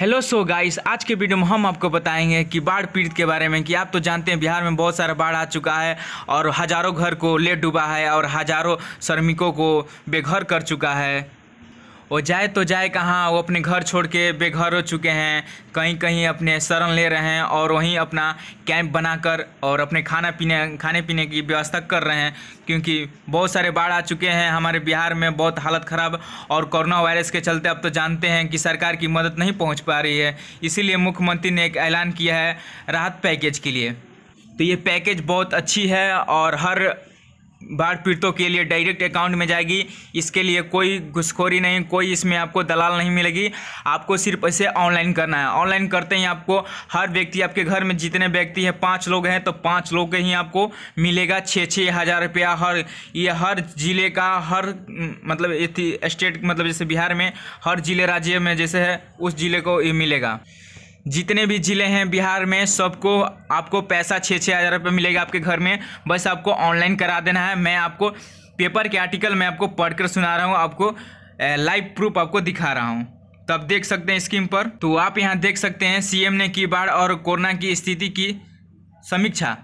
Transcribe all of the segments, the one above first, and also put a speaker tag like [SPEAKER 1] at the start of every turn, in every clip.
[SPEAKER 1] hello so guys आज के video में हम आपको बताएंगे कि बाढ़ पीड़ित के बारे में कि आप तो जानते हैं बिहार में बहुत सारा बाढ़ आ चुका है और हज़ारों घर को ले डूबा है और हज़ारों श्रमिकों को बेघर कर चुका है वो जाए तो जाए कहाँ वो अपने घर छोड़ के बेघर हो चुके हैं कहीं कहीं अपने शरण ले रहे हैं और वहीं अपना कैंप बनाकर और अपने खाना पीने खाने पीने की व्यवस्था कर रहे हैं क्योंकि बहुत सारे बाढ़ आ चुके हैं हमारे बिहार में बहुत हालत ख़राब और कोरोना वायरस के चलते अब तो जानते हैं कि सरकार की मदद नहीं पहुँच पा रही है इसीलिए मुख्यमंत्री ने एक ऐलान किया है राहत पैकेज के लिए तो ये पैकेज बहुत अच्छी है और हर बाढ़ पीड़ितों के लिए डायरेक्ट अकाउंट में जाएगी इसके लिए कोई घुसखोरी नहीं कोई इसमें आपको दलाल नहीं मिलेगी आपको सिर्फ इसे ऑनलाइन करना है ऑनलाइन करते ही आपको हर व्यक्ति आपके घर में जितने व्यक्ति हैं पाँच लोग हैं तो पाँच लोग ही आपको मिलेगा छः छः हज़ार रुपया हर ये हर ज़िले का हर मतलब स्टेट मतलब जैसे बिहार में हर ज़िले राज्य में जैसे है उस ज़िले को ये मिलेगा जितने भी ज़िले हैं बिहार में सबको आपको पैसा छः छः हज़ार रुपये मिलेगा आपके घर में बस आपको ऑनलाइन करा देना है मैं आपको पेपर के आर्टिकल मैं आपको पढ़कर सुना रहा हूँ आपको लाइव प्रूफ आपको दिखा रहा हूँ तो आप देख सकते हैं स्क्रीन पर तो आप यहाँ देख सकते हैं सीएम ने की बाढ़ और कोरोना की स्थिति की समीक्षा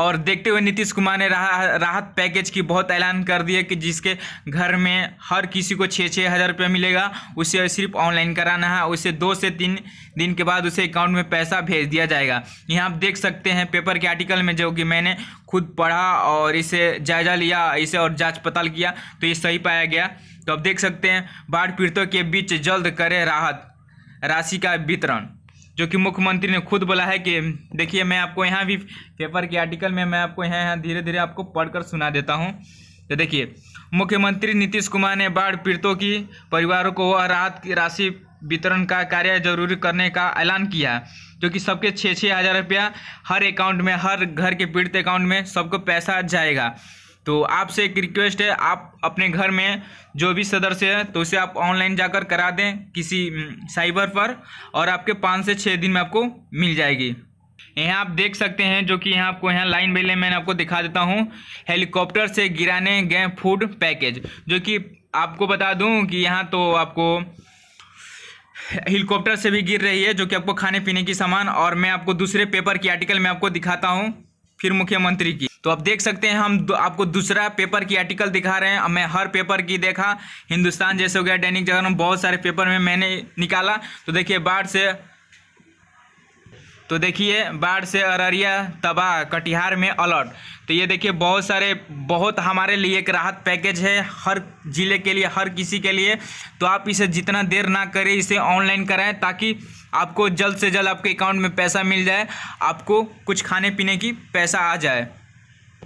[SPEAKER 1] और देखते हुए नीतीश कुमार ने राह, राहत पैकेज की बहुत ऐलान कर दिया कि जिसके घर में हर किसी को छः छः हज़ार रुपया मिलेगा उसे सिर्फ ऑनलाइन कराना है उसे दो से तीन दिन के बाद उसे अकाउंट में पैसा भेज दिया जाएगा यहाँ आप देख सकते हैं पेपर के आर्टिकल में जो कि मैंने खुद पढ़ा और इसे जायजा लिया इसे और जाँच पड़ताल किया तो ये सही पाया गया तो आप देख सकते हैं बाढ़ पीड़ितों के बीच जल्द करें राहत राशि का वितरण जो कि मुख्यमंत्री ने खुद बोला है कि देखिए मैं आपको यहाँ भी पेपर के आर्टिकल में मैं आपको यहाँ यहाँ धीरे धीरे आपको पढ़कर सुना देता हूँ तो देखिए मुख्यमंत्री नीतीश कुमार ने बाढ़ पीड़ितों की परिवारों को राहत की राशि वितरण का कार्य जरूरी करने का ऐलान किया जो कि सबके छः छः हज़ार रुपया हर अकाउंट में हर घर के पीड़ित अकाउंट में सबको पैसा जाएगा तो आपसे एक रिक्वेस्ट है आप अपने घर में जो भी सदस्य है तो उसे आप ऑनलाइन जाकर करा दें किसी साइबर पर और आपके पाँच से छः दिन में आपको मिल जाएगी यहाँ आप देख सकते हैं जो कि यहाँ आपको यहाँ लाइन बेले मैंने आपको दिखा देता हूँ हेलीकॉप्टर से गिराने गए फूड पैकेज जो कि आपको बता दूँ कि यहाँ तो आपको हेलीकॉप्टर से भी गिर रही है जो कि आपको खाने पीने की सामान और मैं आपको दूसरे पेपर की आर्टिकल में आपको दिखाता हूँ फिर मुख्यमंत्री की तो आप देख सकते हैं हम आपको दूसरा पेपर की आर्टिकल दिखा रहे हैं मैं हर पेपर की देखा हिंदुस्तान जैसे हो गया दैनिक जागरण बहुत सारे पेपर में मैंने निकाला तो देखिए बाढ़ से तो देखिए बाढ़ से अररिया तबाह कटिहार में अलर्ट तो ये देखिए बहुत सारे बहुत हमारे लिए एक राहत पैकेज है हर ज़िले के लिए हर किसी के लिए तो आप इसे जितना देर ना करें इसे ऑनलाइन कराएं ताकि आपको जल्द से जल्द आपके अकाउंट में पैसा मिल जाए आपको कुछ खाने पीने की पैसा आ जाए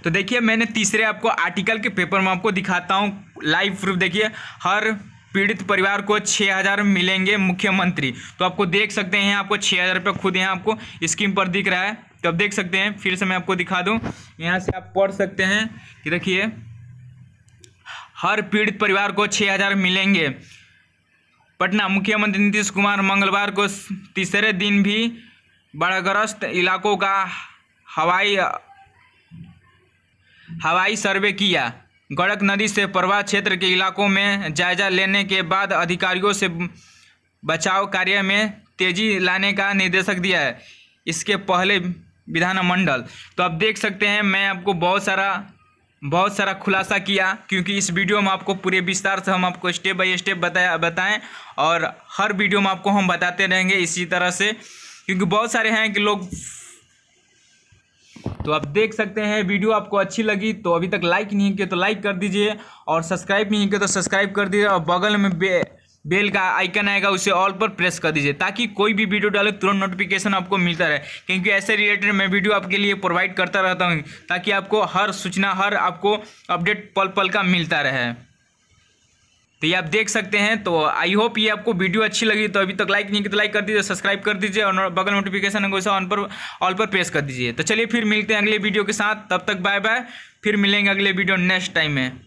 [SPEAKER 1] तो देखिए मैंने तीसरे आपको आर्टिकल के पेपर में आपको दिखाता हूँ लाइव प्रूफ देखिए हर पीड़ित परिवार को छः हज़ार मिलेंगे मुख्यमंत्री तो आपको देख सकते हैं आपको छः हज़ार रुपये खुद यहाँ आपको स्कीम पर दिख रहा है तो आप देख सकते हैं फिर से मैं आपको दिखा दूँ यहाँ से आप पढ़ सकते हैं कि देखिए हर पीड़ित परिवार को छः हज़ार मिलेंगे पटना मुख्यमंत्री नीतीश कुमार मंगलवार को तीसरे दिन भी बाढ़ग्रस्त इलाकों का हवाई हवाई सर्वे किया गड़क नदी से प्रवाह क्षेत्र के इलाकों में जायजा लेने के बाद अधिकारियों से बचाव कार्य में तेजी लाने का निर्देशक दिया है इसके पहले विधानमंडल तो आप देख सकते हैं मैं आपको बहुत सारा बहुत सारा खुलासा किया क्योंकि इस वीडियो में आपको पूरे विस्तार से हम आपको स्टेप बाय स्टेप बताया बताएं और हर वीडियो में आपको हम बताते रहेंगे इसी तरह से क्योंकि बहुत सारे हैं कि लोग तो आप देख सकते हैं वीडियो आपको अच्छी लगी तो अभी तक लाइक नहीं किया तो लाइक कर दीजिए और सब्सक्राइब नहीं किया तो सब्सक्राइब कर दीजिए और बगल में बे बेल का आइकन आएगा उसे ऑल पर प्रेस कर दीजिए ताकि कोई भी वीडियो डाले तुरंत नोटिफिकेशन आपको मिलता रहे क्योंकि ऐसे रिलेटेड मैं वीडियो आपके लिए प्रोवाइड करता रहता हूँ ताकि आपको हर सूचना हर आपको अपडेट पल पल का मिलता रहे तो ये आप देख सकते हैं तो आई होप ये आपको वीडियो अच्छी लगी तो अभी तक लाइक नहीं की तो लाइक कर दीजिए सब्सक्राइब कर दीजिए और बगल नोटिफिकेशन है ऑन पर ऑल पर प्रेस कर दीजिए तो चलिए फिर मिलते हैं अगले वीडियो के साथ तब तक बाय बाय फिर मिलेंगे अगले वीडियो नेक्स्ट टाइम में